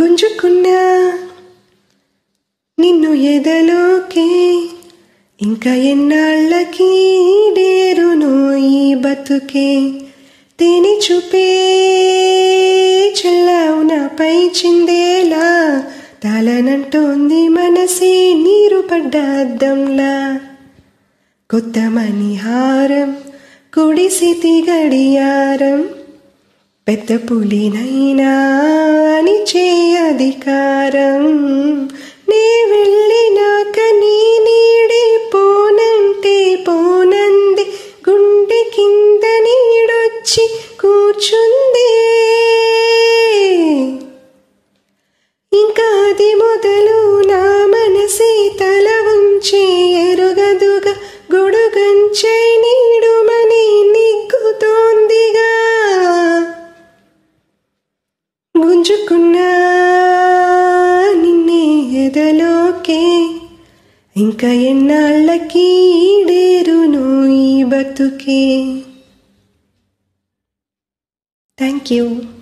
గుంజుకున్నా నిన్ను ఎదలోకే ఇంకా ఎన్నాళ్ళకి డేరును ఈ బతుకే తిని చూపే చెల్లావు పై చిందేలా తలనంటోంది మనసి నీరు పడ్డ అద్దంలా కొత్త మణిహారం కుడిసి గడియారం పెద్ద పులినైనా అధికారం నీ వెళ్ళినాక నీ నీడి పోనంటే పోనంది గుండె కింద నీడొచ్చి కూర్చుంది ఇంకా అది మొదలు నా మనసి తల వంచే ఎరుగదుగా గొడుగంచే నీడుమని నిగ్గుతోందిగా గుంజుకున్నా ಮಾಕೆ ಇಂಕ ಎನ್ನಲ್ಲಕಿ ಈಡೇರುನು ಈ ಬತುಕೆ ಥ್ಯಾಂಕ್ ಯು